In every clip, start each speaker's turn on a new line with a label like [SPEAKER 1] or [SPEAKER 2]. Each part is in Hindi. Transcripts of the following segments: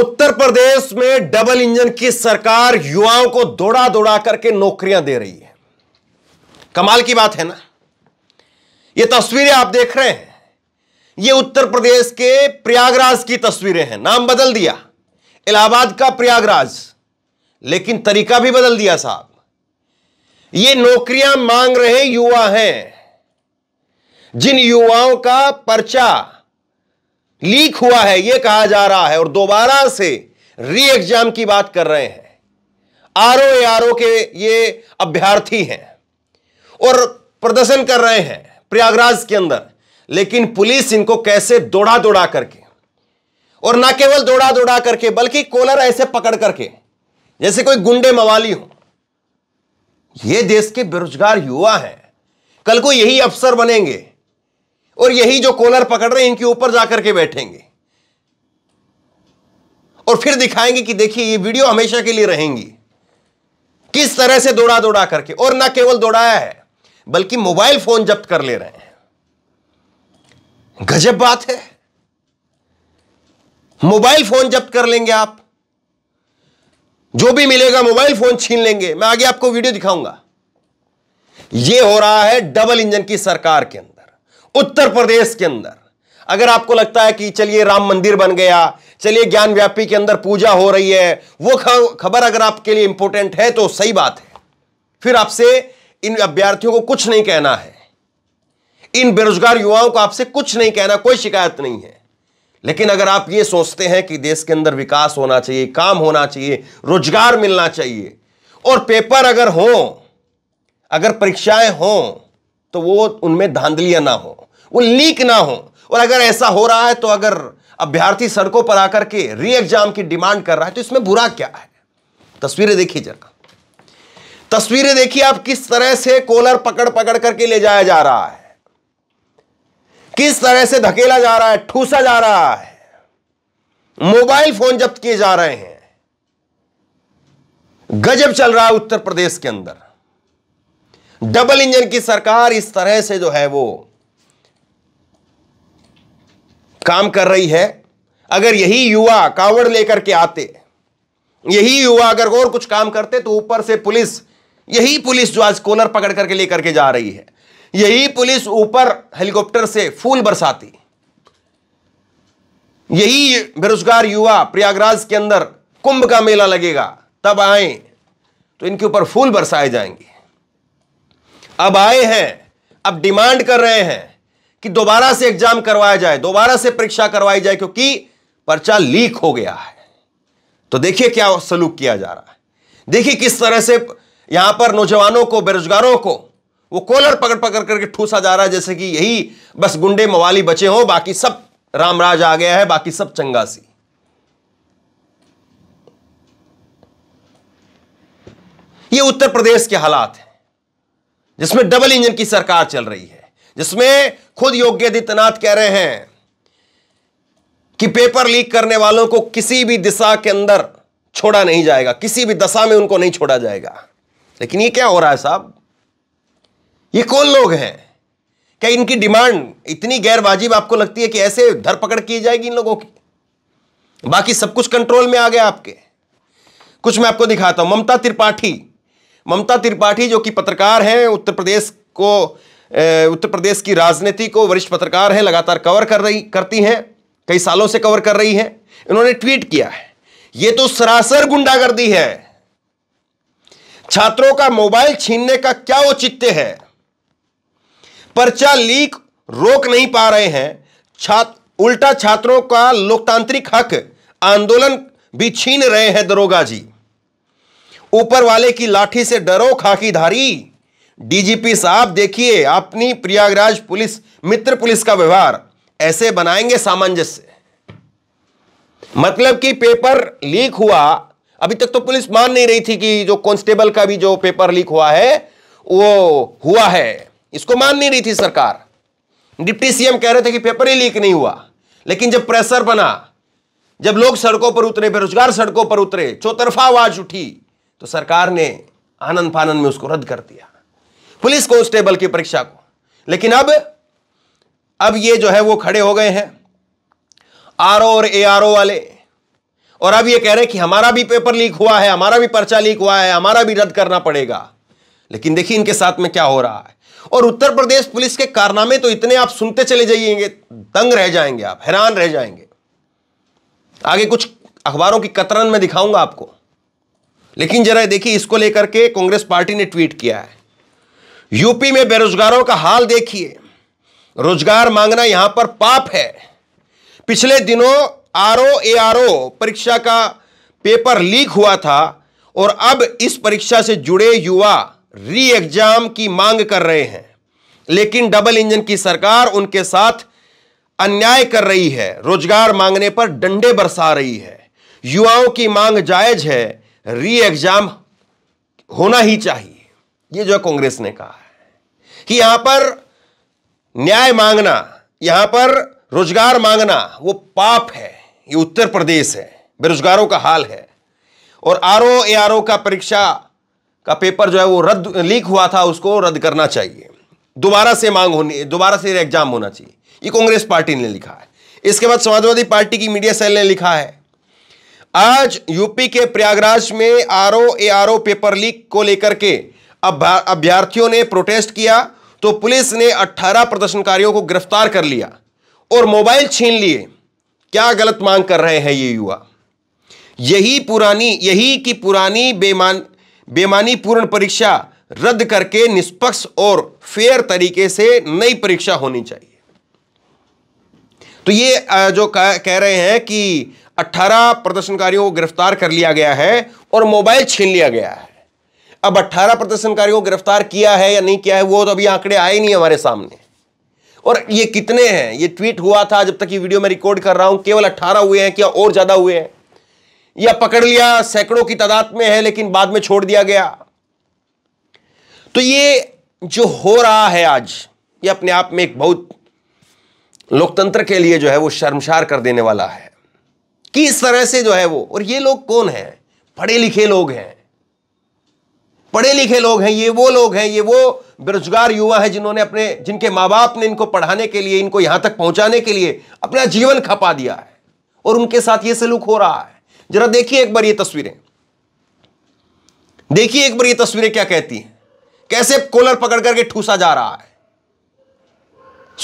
[SPEAKER 1] उत्तर प्रदेश में डबल इंजन की सरकार युवाओं को दौड़ा दौड़ा करके नौकरियां दे रही है कमाल की बात है ना ये तस्वीरें आप देख रहे हैं ये उत्तर प्रदेश के प्रयागराज की तस्वीरें हैं नाम बदल दिया इलाहाबाद का प्रयागराज लेकिन तरीका भी बदल दिया साहब ये नौकरियां मांग रहे युवा हैं जिन युवाओं का पर्चा लीक हुआ है यह कहा जा रहा है और दोबारा से री एग्जाम की बात कर रहे हैं आरओ ओ के ये अभ्यर्थी हैं और प्रदर्शन कर रहे हैं प्रयागराज के अंदर लेकिन पुलिस इनको कैसे दौड़ा दौड़ा करके और ना केवल दौड़ा दौड़ा करके बल्कि कोलर ऐसे पकड़ करके जैसे कोई गुंडे मवाली हो ये देश के बेरोजगार युवा हैं कल को यही अफसर बनेंगे और यही जो कॉलर पकड़ रहे हैं इनके ऊपर जाकर के बैठेंगे और फिर दिखाएंगे कि देखिए ये वीडियो हमेशा के लिए रहेंगी किस तरह से दौड़ा दौड़ा करके और ना केवल दौड़ाया है बल्कि मोबाइल फोन जब्त कर ले रहे हैं गजब बात है मोबाइल फोन जब्त कर लेंगे आप जो भी मिलेगा मोबाइल फोन छीन लेंगे मैं आगे आपको वीडियो दिखाऊंगा यह हो रहा है डबल इंजन की सरकार के अंदर उत्तर प्रदेश के अंदर अगर आपको लगता है कि चलिए राम मंदिर बन गया चलिए ज्ञान व्यापी के अंदर पूजा हो रही है वो खबर अगर आपके लिए इंपॉर्टेंट है तो सही बात है फिर आपसे इन अभ्यर्थियों को कुछ नहीं कहना है इन बेरोजगार युवाओं को आपसे कुछ नहीं कहना कोई शिकायत नहीं है लेकिन अगर आप ये सोचते हैं कि देश के अंदर विकास होना चाहिए काम होना चाहिए रोजगार मिलना चाहिए और पेपर अगर हो अगर परीक्षाएं हो तो वो उनमें धांधलियां ना हो वो लीक ना हो और अगर ऐसा हो रहा है तो अगर अभ्यर्थी सड़कों पर आकर के री एग्जाम की डिमांड कर रहा है तो इसमें बुरा क्या है तस्वीरें देखिए जरा तस्वीरें देखिए आप किस तरह से कोलर पकड़ पकड़ करके ले जाया जा रहा है किस तरह से धकेला जा रहा है ठूसा जा रहा है मोबाइल फोन जब्त किए जा रहे हैं गजब चल रहा है उत्तर प्रदेश के अंदर डबल इंजन की सरकार इस तरह से जो है वो काम कर रही है अगर यही युवा कावड़ लेकर के आते यही युवा अगर और कुछ काम करते तो ऊपर से पुलिस यही पुलिस जो आज कोनर पकड़ करके लेकर के जा रही है यही पुलिस ऊपर हेलीकॉप्टर से फूल बरसाती यही बेरोजगार युवा प्रयागराज के अंदर कुंभ का मेला लगेगा तब आए तो इनके ऊपर फूल बरसाए जाएंगे अब आए हैं अब डिमांड कर रहे हैं कि दोबारा से एग्जाम करवाया जाए दोबारा से परीक्षा करवाई जाए क्योंकि पर्चा लीक हो गया है तो देखिए क्या सलूक किया जा रहा है देखिए किस तरह से यहां पर नौजवानों को बेरोजगारों को वो कॉलर पकड़ पकड़ करके ठूसा जा रहा है जैसे कि यही बस गुंडे मवाली बचे हो बाकी सब रामराज आ गया है बाकी सब सी ये उत्तर प्रदेश के हालात हैं जिसमें डबल इंजन की सरकार चल रही है जिसमें खुद योगी आदित्यनाथ कह रहे हैं कि पेपर लीक करने वालों को किसी भी दिशा के अंदर छोड़ा नहीं जाएगा किसी भी दशा में उनको नहीं छोड़ा जाएगा लेकिन ये क्या हो रहा है साहब ये कौन लोग हैं क्या इनकी डिमांड इतनी गैर वाजिब आपको लगती है कि ऐसे धरपकड़ की जाएगी इन लोगों की बाकी सब कुछ कंट्रोल में आ गया आपके कुछ मैं आपको दिखाता हूं ममता त्रिपाठी ममता त्रिपाठी जो कि पत्रकार हैं उत्तर प्रदेश को उत्तर प्रदेश की राजनीति को वरिष्ठ पत्रकार हैं लगातार कवर कर रही करती हैं कई सालों से कवर कर रही हैं इन्होंने ट्वीट किया है ये तो सरासर गुंडागर्दी है छात्रों का मोबाइल छीनने का क्या औचित्य है पर्चा लीक रोक नहीं पा रहे हैं छात्र उल्टा छात्रों का लोकतांत्रिक हक आंदोलन भी छीन रहे हैं दरोगा जी ऊपर वाले की लाठी से डरो खाकीधारी डीजीपी साहब देखिए अपनी प्रयागराज पुलिस मित्र पुलिस का व्यवहार ऐसे बनाएंगे सामंजस्य मतलब कि पेपर लीक हुआ अभी तक तो पुलिस मान नहीं रही थी कि जो कांस्टेबल का भी जो पेपर लीक हुआ है वो हुआ है इसको मान नहीं रही थी सरकार डिप्टी सीएम कह रहे थे कि पेपर ही लीक नहीं हुआ लेकिन जब प्रेशर बना जब लोग सड़कों पर उतरे बेरोजगार सड़कों पर उतरे चौतरफा आवाज उठी तो सरकार ने आनंद फानंद में उसको रद्द कर दिया पुलिस कांस्टेबल की परीक्षा को लेकिन अब अब ये जो है वो खड़े हो गए हैं आरओ और एआरओ वाले और अब ये कह रहे कि हमारा भी पेपर लीक हुआ है हमारा भी पर्चा लीक हुआ है हमारा भी रद्द करना पड़ेगा लेकिन देखिए इनके साथ में क्या हो रहा है और उत्तर प्रदेश पुलिस के कारनामे तो इतने आप सुनते चले जाइएंगे दंग रह जाएंगे आप हैरान रह जाएंगे आगे कुछ अखबारों की कतरन में दिखाऊंगा आपको लेकिन जरा देखिए इसको लेकर के कांग्रेस पार्टी ने ट्वीट किया है यूपी में बेरोजगारों का हाल देखिए रोजगार मांगना यहां पर पाप है पिछले दिनों आर ओ ए आर ओ परीक्षा का पेपर लीक हुआ था और अब इस परीक्षा से जुड़े युवा री एग्जाम की मांग कर रहे हैं लेकिन डबल इंजन की सरकार उनके साथ अन्याय कर रही है रोजगार मांगने पर डंडे बरसा रही है युवाओं की मांग जायज है री एग्जाम होना ही चाहिए ये जो कांग्रेस ने कहा है कि यहां पर न्याय मांगना यहां पर रोजगार मांगना वो पाप है ये उत्तर प्रदेश है बेरोजगारों का हाल है और आर ओ ए आर ओ का परीक्षा का पेपर जो है वो रद्द लीक हुआ था उसको रद्द करना चाहिए दोबारा से मांग होनी दोबारा से एग्जाम होना चाहिए ये कांग्रेस पार्टी ने लिखा है इसके बाद समाजवादी पार्टी की मीडिया सेल ने लिखा है आज यूपी के प्रयागराज में R O A R O paper leak को लेकर के अभ्यर्थियों ने प्रोटेस्ट किया तो पुलिस ने 18 प्रदर्शनकारियों को गिरफ्तार कर लिया और मोबाइल छीन लिए क्या गलत मांग कर रहे हैं ये युवा यही पुरानी यही की पुरानी बेमान बेमानी पूर्ण परीक्षा रद्द करके निष्पक्ष और फेयर तरीके से नई परीक्षा होनी चाहिए तो ये जो कह रहे हैं कि 18 प्रदर्शनकारियों को गिरफ्तार कर लिया गया है और मोबाइल छीन लिया गया है अब 18 प्रदर्शनकारियों को गिरफ्तार किया है या नहीं किया है वो तो अभी आंकड़े आए नहीं हमारे सामने और ये कितने हैं ये ट्वीट हुआ था जब तक ये वीडियो मैं रिकॉर्ड कर रहा हूं केवल 18 हुए हैं क्या और ज्यादा हुए हैं या पकड़ लिया सैकड़ों की तादाद में है लेकिन बाद में छोड़ दिया गया तो ये जो हो रहा है आज ये अपने आप में एक बहुत लोकतंत्र के लिए जो है वो शर्मशार कर देने वाला है कि इस तरह से जो है वो और ये लोग कौन है पढ़े लिखे लोग हैं पढ़े लिखे लोग हैं ये वो लोग हैं ये वो बेरोजगार युवा है जिन्होंने अपने जिनके माँ बाप ने इनको पढ़ाने के लिए इनको यहां तक पहुंचाने के लिए अपना जीवन खपा दिया है और उनके साथ ये सलूक हो रहा है जरा देखिए एक बार ये तस्वीरें देखिए एक बार ये तस्वीरें क्या कहती हैं कैसे कोलर पकड़ करके ठूसा जा रहा है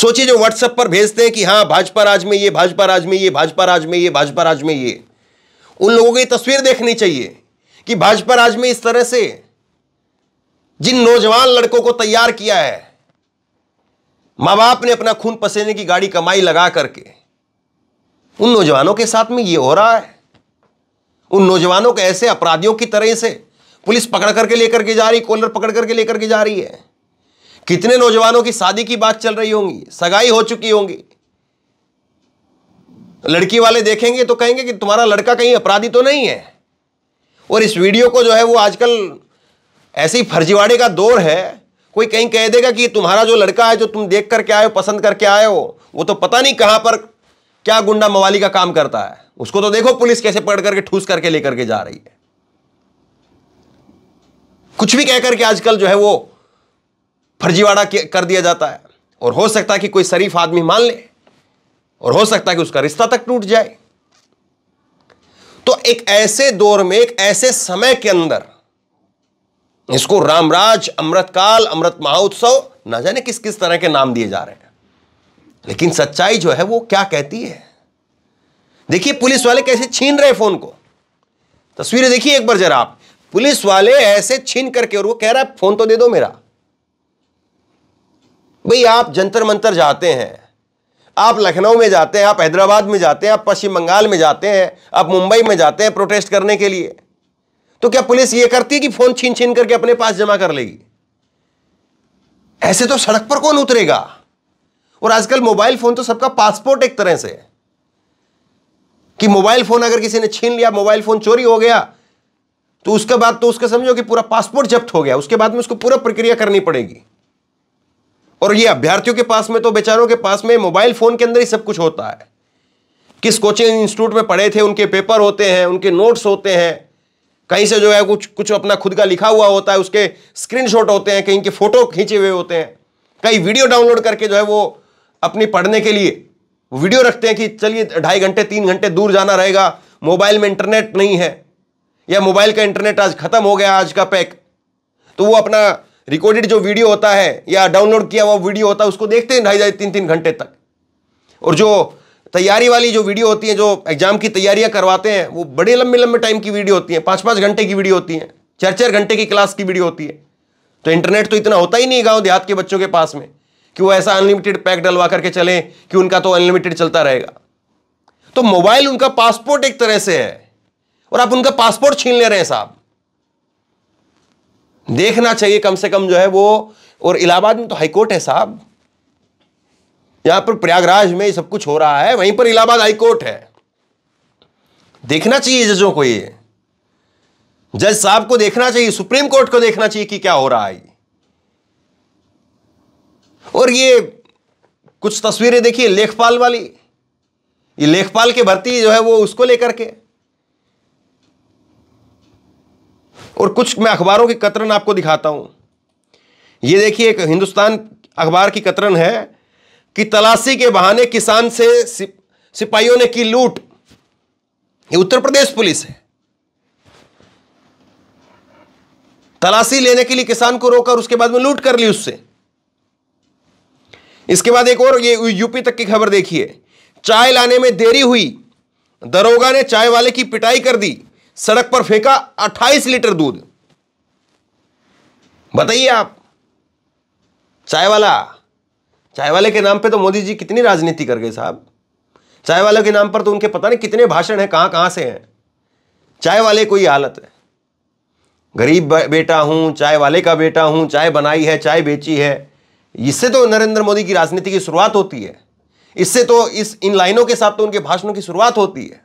[SPEAKER 1] सोचिए जो व्हाट्सएप पर भेजते हैं कि हाँ भाजपा राज में ये भाजपा राज में ये भाजपा राज में ये भाजपा राज में ये उन लोगों की तस्वीर देखनी चाहिए कि भाजपा राज में इस तरह से जिन नौजवान लड़कों को तैयार किया है मां बाप ने अपना खून पसीने की गाड़ी कमाई लगा करके उन नौजवानों के साथ में ये हो रहा है उन नौजवानों को ऐसे अपराधियों की तरह से पुलिस पकड़ करके लेकर के जा रही कॉलर पकड़ करके लेकर के जा रही है कितने नौजवानों की शादी की बात चल रही होंगी सगाई हो चुकी होंगी लड़की वाले देखेंगे तो कहेंगे कि तुम्हारा लड़का कहीं अपराधी तो नहीं है और इस वीडियो को जो है वो आजकल ऐसे ही फर्जीवाड़े का दौर है कोई कहीं कह देगा कि तुम्हारा जो लड़का है जो तुम देख करके आए हो पसंद करके आए हो वो तो पता नहीं कहाँ पर क्या गुंडा मवाली का काम करता है उसको तो देखो पुलिस कैसे पकड़ करके ठूस करके लेकर के जा रही है कुछ भी कह करके आजकल जो है वो फर्जीवाड़ा कर दिया जाता है और हो सकता है कि कोई शरीफ आदमी मान ले और हो सकता है कि उसका रिश्ता तक टूट जाए तो एक ऐसे दौर में एक ऐसे समय के अंदर तो- इसको रामराज अमृतकाल अमृत महोत्सव ना जाने किस किस तरह के नाम दिए जा रहे हैं लेकिन सच्चाई जो है वो क्या कहती है देखिए पुलिस वाले कैसे छीन रहे फोन को तस्वीरें देखिए एक बार जरा आप पुलिस वाले ऐसे छीन करके और वो कह रहा है फोन तो दे दो मेरा भाई आप जंतर मंतर जाते हैं आप लखनऊ में जाते हैं आप हैदराबाद में जाते हैं आप पश्चिम बंगाल में जाते हैं आप मुंबई में जाते हैं प्रोटेस्ट करने के लिए तो क्या पुलिस ये करती है कि फोन छीन छीन करके अपने पास जमा कर लेगी ऐसे तो सड़क पर कौन उतरेगा और आजकल मोबाइल फोन तो सबका पासपोर्ट एक तरह से कि मोबाइल फोन अगर किसी ने छीन लिया मोबाइल फोन चोरी हो गया तो उसके बाद तो उसका समझो कि पूरा पासपोर्ट जब्त हो गया उसके बाद में उसको पूरा प्रक्रिया करनी पड़ेगी और ये अभ्यर्थियों के पास में तो बेचारों के पास में मोबाइल फोन के अंदर ही सब कुछ होता है किस कोचिंग इंस्टीट्यूट में पढ़े थे उनके पेपर होते हैं उनके नोट्स होते हैं कहीं से जो है कुछ कुछ अपना खुद का लिखा हुआ होता है उसके स्क्रीनशॉट होते हैं कहीं के फोटो खींचे हुए होते हैं कई वीडियो डाउनलोड करके जो है वो अपनी पढ़ने के लिए वीडियो रखते हैं कि चलिए ढाई घंटे तीन घंटे दूर जाना रहेगा मोबाइल में इंटरनेट नहीं है या मोबाइल का इंटरनेट आज खत्म हो गया आज का पैक तो वो अपना रिकॉर्डेड जो वीडियो होता है या डाउनलोड किया हुआ वीडियो होता है उसको देखते हैं ढाई ढाई तीन तीन घंटे तक और जो तैयारी वाली जो वीडियो होती है जो एग्जाम की तैयारियां करवाते हैं वो बड़े लंबे लंबे टाइम की वीडियो होती है पांच पांच घंटे की वीडियो होती है चार चार घंटे की क्लास की वीडियो होती है तो इंटरनेट तो इतना होता ही नहीं गाँव देहात के बच्चों के पास में कि वो ऐसा अनलिमिटेड पैक डलवा करके चले कि उनका तो अनलिमिटेड चलता रहेगा तो मोबाइल उनका पासपोर्ट एक तरह से है और आप उनका पासपोर्ट छीन ले रहे हैं साहब देखना चाहिए कम से कम जो है वो और इलाहाबाद में तो हाईकोर्ट है साहब यहां पर प्रयागराज में सब कुछ हो रहा है वहीं पर इलाहाबाद हाईकोर्ट है देखना चाहिए जजों को ये जज साहब को देखना चाहिए सुप्रीम कोर्ट को देखना चाहिए कि क्या हो रहा है और ये कुछ तस्वीरें देखिए लेखपाल वाली ये लेखपाल के भर्ती जो है वो उसको लेकर के और कुछ मैं अखबारों की कतरन आपको दिखाता हूं ये देखिए एक हिंदुस्तान अखबार की कतरन है कि तलाशी के बहाने किसान से सिपाहियों ने की लूट ये उत्तर प्रदेश पुलिस है तलाशी लेने के लिए किसान को रोका और उसके बाद में लूट कर ली उससे इसके बाद एक और ये यूपी तक की खबर देखिए चाय लाने में देरी हुई दरोगा ने चाय वाले की पिटाई कर दी सड़क पर फेंका 28 लीटर दूध बताइए आप चाय वाला चाय वाले के नाम पे तो मोदी जी कितनी राजनीति कर गए साहब चाय वाले के नाम पर तो उनके पता नहीं कितने भाषण हैं कहाँ कहाँ से हैं चाय वाले कोई हालत है गरीब बेटा हूँ चाय वाले का बेटा हूँ चाय बनाई है चाय बेची है इससे तो नरेंद्र मोदी की राजनीति की शुरुआत होती है इससे तो इस इन लाइनों के साथ तो उनके भाषणों की शुरुआत होती है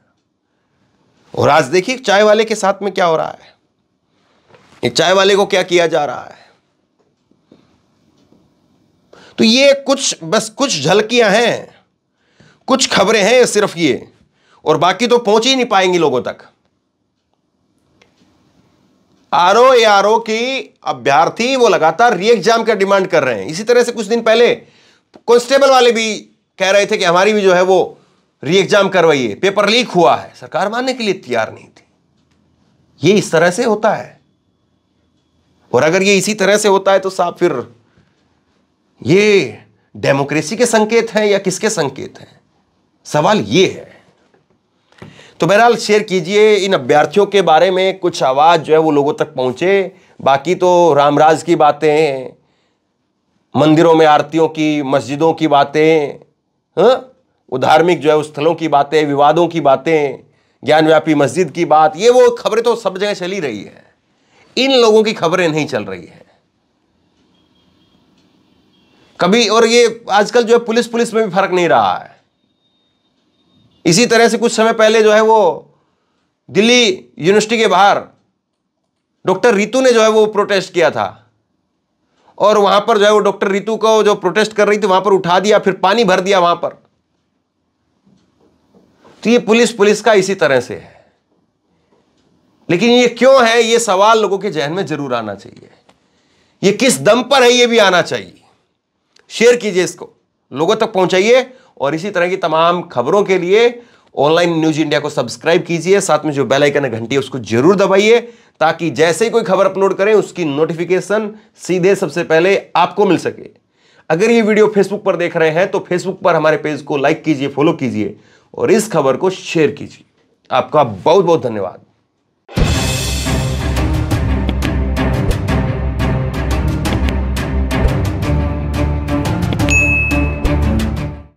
[SPEAKER 1] और आज देखिए चाय वाले के साथ में क्या हो रहा है चाय वाले को क्या किया जा रहा है तो ये कुछ बस कुछ झलकियां हैं कुछ खबरें हैं सिर्फ ये और बाकी तो पहुंच ही नहीं पाएंगी लोगों तक आर ओ आर ओ की अभ्यर्थी वो लगातार री एग्जाम का डिमांड कर रहे हैं इसी तरह से कुछ दिन पहले कॉन्स्टेबल वाले भी कह रहे थे कि हमारी भी जो है वो री एग्जाम करवाइए पेपर लीक हुआ है सरकार मानने के लिए तैयार नहीं थी ये इस तरह से होता है और अगर ये इसी तरह से होता है तो साहब फिर ये डेमोक्रेसी के संकेत हैं या किसके संकेत हैं सवाल ये है तो बहरहाल शेयर कीजिए इन अभ्यर्थियों के बारे में कुछ आवाज़ जो है वो लोगों तक पहुंचे बाकी तो रामराज की बातें मंदिरों में आरतियों की मस्जिदों की बातें वो हाँ? धार्मिक जो है स्थलों की बातें विवादों की बातें ज्ञानव्यापी मस्जिद की बात ये वो खबरें तो सब जगह चली रही है इन लोगों की खबरें नहीं चल रही है कभी और ये आजकल जो है पुलिस पुलिस में भी फर्क नहीं रहा है इसी तरह से कुछ समय पहले जो है वो दिल्ली यूनिवर्सिटी के बाहर डॉक्टर रितु ने जो है वो प्रोटेस्ट किया था और वहाँ पर जो है वो डॉक्टर रितु को जो प्रोटेस्ट कर रही थी वहां पर उठा दिया फिर पानी भर दिया वहां पर तो ये पुलिस पुलिस का इसी तरह से है लेकिन ये क्यों है ये सवाल लोगों के जहन में जरूर आना चाहिए ये किस दम पर है ये भी आना चाहिए शेयर कीजिए इसको लोगों तक पहुंचाइए और इसी तरह की तमाम खबरों के लिए ऑनलाइन न्यूज इंडिया को सब्सक्राइब कीजिए साथ में जो बेल आइकन घंटी है उसको जरूर दबाइए ताकि जैसे ही कोई खबर अपलोड करें उसकी नोटिफिकेशन सीधे सबसे पहले आपको मिल सके अगर ये वीडियो फेसबुक पर देख रहे हैं तो फेसबुक पर हमारे पेज को लाइक कीजिए फॉलो कीजिए और इस खबर को शेयर कीजिए आपका बहुत बहुत धन्यवाद